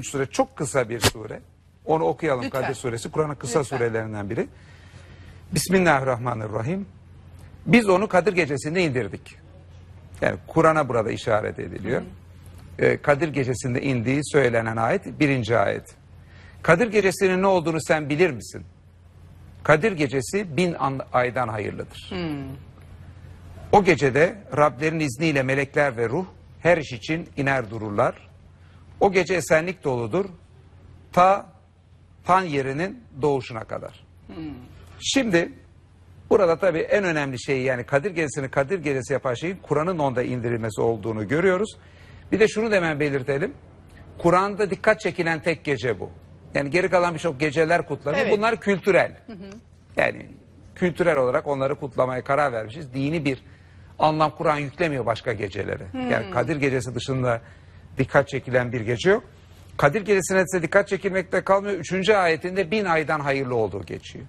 bu sure çok kısa bir sure. Onu okuyalım Lütfen. Kadir suresi. Kur'an'ın kısa Lütfen. surelerinden biri. Bismillahirrahmanirrahim. Biz onu Kadir gecesinde indirdik. Yani Kur'an'a burada işaret ediliyor. Hı ee, Kadir gecesinde indiği söylenen ayet birinci ayet. Kadir gecesinin ne olduğunu sen bilir misin? Kadir gecesi bin an aydan hayırlıdır. Hmm. O gecede Rablerin izniyle melekler ve ruh her iş için iner dururlar. O gece esenlik doludur. Ta pan yerinin doğuşuna kadar. Şimdi burada tabii en önemli şey yani Kadir Gecesi'ni Kadir Gecesi yapan şeyin Kur'an'ın onda indirilmesi olduğunu görüyoruz. Bir de şunu da hemen belirtelim. Kur'an'da dikkat çekilen tek gece bu. Yani geri kalan birçok geceler kutlanıyor. Evet. Bunlar kültürel. Yani kültürel olarak onları kutlamaya karar vermişiz. Dini bir anlam Kur'an yüklemiyor başka geceleri. Yani Kadir Gecesi dışında dikkat çekilen bir gece yok. Kadir gecesine ise dikkat çekilmekte kalmıyor. Üçüncü ayetinde bin aydan hayırlı olduğu geçiyor.